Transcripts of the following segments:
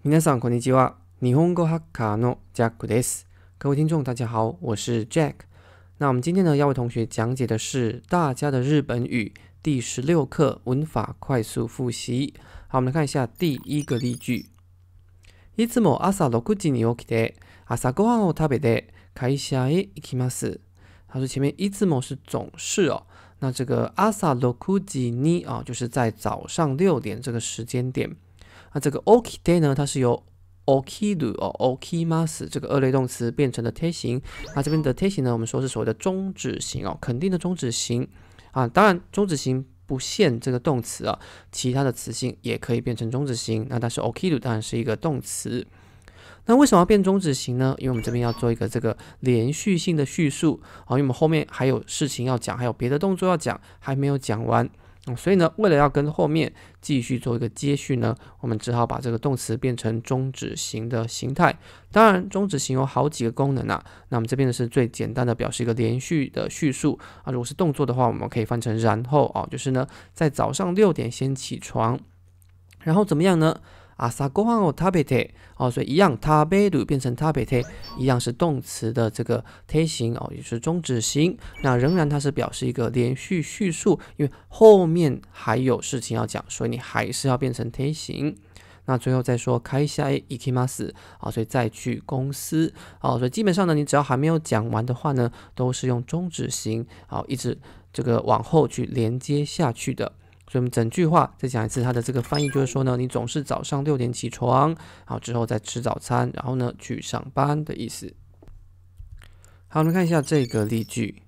明天早上快递计划。にほんごはかのジャックです。各位听众，大家好，我是 Jack。那我们今天呢要为同学讲解的是《大家的日本语》第十六课文法快速复习。好，我们来看一下第一个例句。いつも朝六時に起きて、朝ごはんを食べて、会社へ行きます。他说前面いつも是总是哦，那这个朝六時に啊就是在早上六点这个时间点。那这个 oki d y 呢？它是由 okiru 哦，okimas 这个二类动词变成的贴形。那这边的贴形呢，我们说是所谓的终止型哦，肯定的终止型啊。当然，终止型不限这个动词啊，其他的词性也可以变成终止型。那但是 okiru 当然是一个动词。那为什么要变终止型呢？因为我们这边要做一个这个连续性的叙述啊，因为我们后面还有事情要讲，还有别的动作要讲，还没有讲完。所以呢，为了要跟后面继续做一个接续呢，我们只好把这个动词变成终止型的形态。当然，终止型有好几个功能啊。那我们这边呢是最简单的，表示一个连续的叙述啊。如果是动作的话，我们可以翻成然后哦，就是呢，在早上六点先起床，然后怎么样呢？阿萨古汉奥塔贝特哦，所以一样，塔贝鲁变成塔贝特，一样是动词的这个 T 型哦，也是终止型。那仍然它是表示一个连续叙述，因为后面还有事情要讲，所以你还是要变成 T 型。那最后再说，开在伊きます啊，所以再去公司哦。所以基本上呢，你只要还没有讲完的话呢，都是用终止型，好，一直这个往后去连接下去的。所以我们整句话再讲一次，它的这个翻译就是说呢，你总是早上六点起床，然后之后再吃早餐，然后呢去上班的意思。好，我们看一下这个例句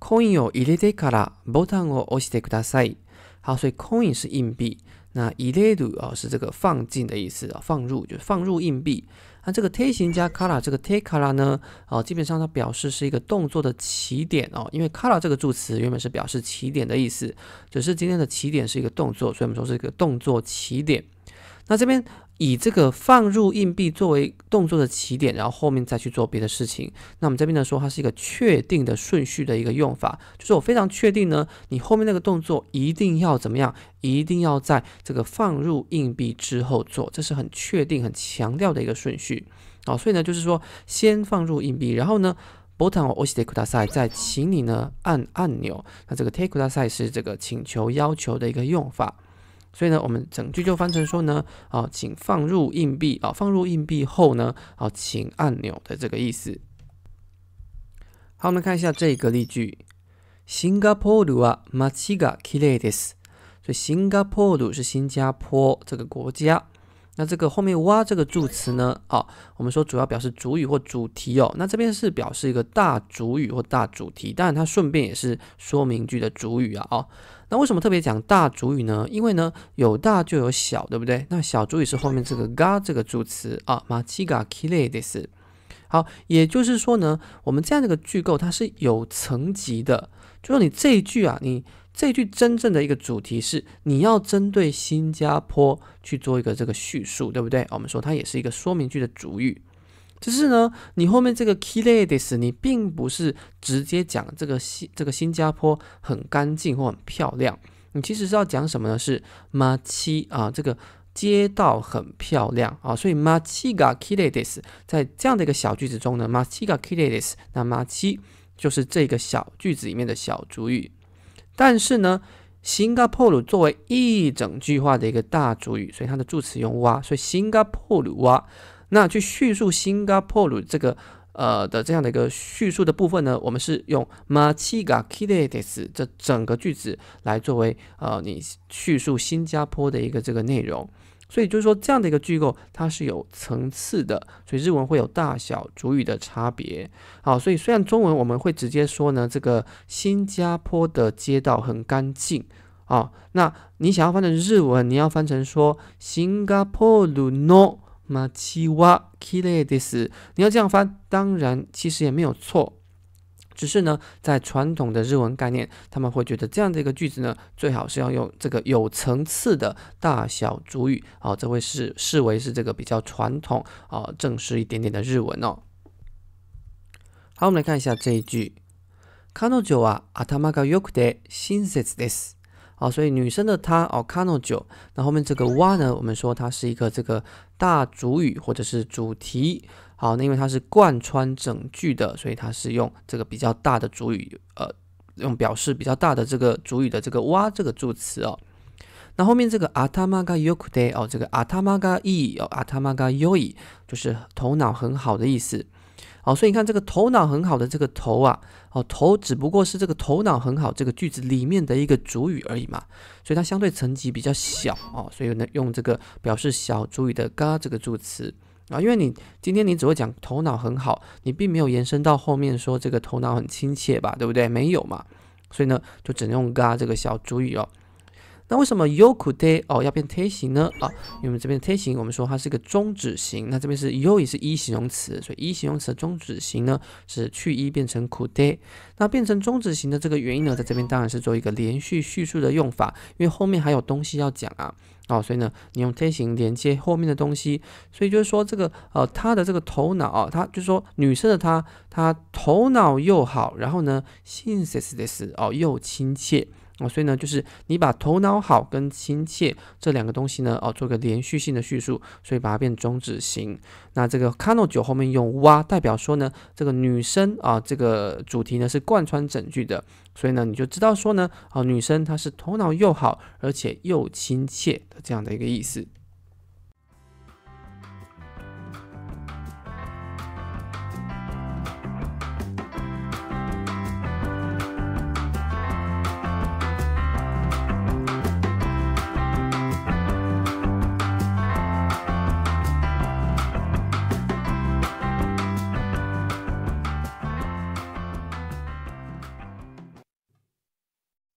，coin を入れてからボタンを押してください。好，所以 coin 是硬币。那 ite do 啊，是这个放进的意思啊，放入就是放入硬币。那这个 take 加 kara 这个 take kara 呢，啊，基本上它表示是一个动作的起点哦，因为 kara 这个助词原本是表示起点的意思，只是今天的起点是一个动作，所以我们说是一个动作起点。那这边以这个放入硬币作为动作的起点，然后后面再去做别的事情。那我们这边呢说它是一个确定的顺序的一个用法，就是我非常确定呢，你后面那个动作一定要怎么样？一定要在这个放入硬币之后做，这是很确定、很强调的一个顺序啊。所以呢，就是说先放入硬币，然后呢，ボタンを押してください，再请你呢按按钮。那这个 take ください是这个请求、要求的一个用法。所以呢，我们整句就翻成说呢，啊，请放入硬币啊，放入硬币后呢，啊，请按钮的这个意思。好，我们看一下这个例句新加坡 g 啊，matiga k i l a t e s 所以新加坡 g 是新加坡这个国家。那这个后面哇这个助词呢？啊，我们说主要表示主语或主题哦。那这边是表示一个大主语或大主题，当然它顺便也是说明句的主语啊。哦，那为什么特别讲大主语呢？因为呢有大就有小，对不对？那小主语是后面这个嘎这个助词啊，马七嘎起来的是。好，也就是说呢，我们这样的一个句构它是有层级的，就说你这一句啊，你这一句真正的一个主题是你要针对新加坡去做一个这个叙述，对不对？我们说它也是一个说明句的主语，只是呢，你后面这个 key l a d i e s 你并不是直接讲这个新这个新加坡很干净或很漂亮，你其实是要讲什么呢？是马七啊这个。街道很漂亮啊，所以 m a c h i a a kill this，在这样的一个小句子中呢 m a c h i a a kill this。那 machi 就是这个小句子里面的小主语，但是呢，新加坡作为一整句话的一个大主语，所以它的助词用哇，所以新加坡哇，那去叙述新加坡这个。呃的这样的一个叙述的部分呢，我们是用 k i d キデテ s 这整个句子来作为呃你叙述新加坡的一个这个内容，所以就是说这样的一个句构它是有层次的，所以日文会有大小主语的差别。好，所以虽然中文我们会直接说呢，这个新加坡的街道很干净啊，那你想要翻成日文，你要翻成说新加坡ルノ。マチワキレです。你要这样翻，当然其实也没有错，只是呢，在传统的日文概念，他们会觉得这样的一个句子呢，最好是要用这个有层次的大小主语啊，这会是视为是这个比较传统啊正式一点点的日文哦。好，我们来看一下这一句。カノジョはあたまがよくで新色です。好，所以女生的她哦，kano 九，那后面这个哇呢？我们说它是一个这个大主语或者是主题。好，那因为它是贯穿整句的，所以它是用这个比较大的主语，呃，用表示比较大的这个主语的这个哇这个助词哦。那后面这个 atamaga yokude 哦，这个 atamaga 哦，atamaga yo i 就是头脑很好的意思。哦，所以你看这个头脑很好的这个头啊，哦，头只不过是这个头脑很好这个句子里面的一个主语而已嘛，所以它相对层级比较小哦，所以呢用这个表示小主语的嘎这个助词啊，因为你今天你只会讲头脑很好，你并没有延伸到后面说这个头脑很亲切吧，对不对？没有嘛，所以呢就只能用嘎这个小主语哦。那为什么 y o u l de 哦要变 t 型呢？啊，因为这边的 t 型，我们说它是一个中指型。那这边是 y you 也是 e 形容词，所以 e 形容词的中指型呢是去 e 变成 l de。那变成中指型的这个原因呢，在这边当然是做一个连续叙述的用法，因为后面还有东西要讲啊。哦，所以呢，你用 t 型连接后面的东西，所以就是说这个呃，他的这个头脑啊，他就是说女生的她，她头脑又好，然后呢，s e i s s i s 哦又亲切。哦，所以呢，就是你把头脑好跟亲切这两个东西呢，哦，做个连续性的叙述，所以把它变中止型。那这个 cano9 后面用哇，代表说呢，这个女生啊，这个主题呢是贯穿整句的，所以呢，你就知道说呢，哦，女生她是头脑又好，而且又亲切的这样的一个意思。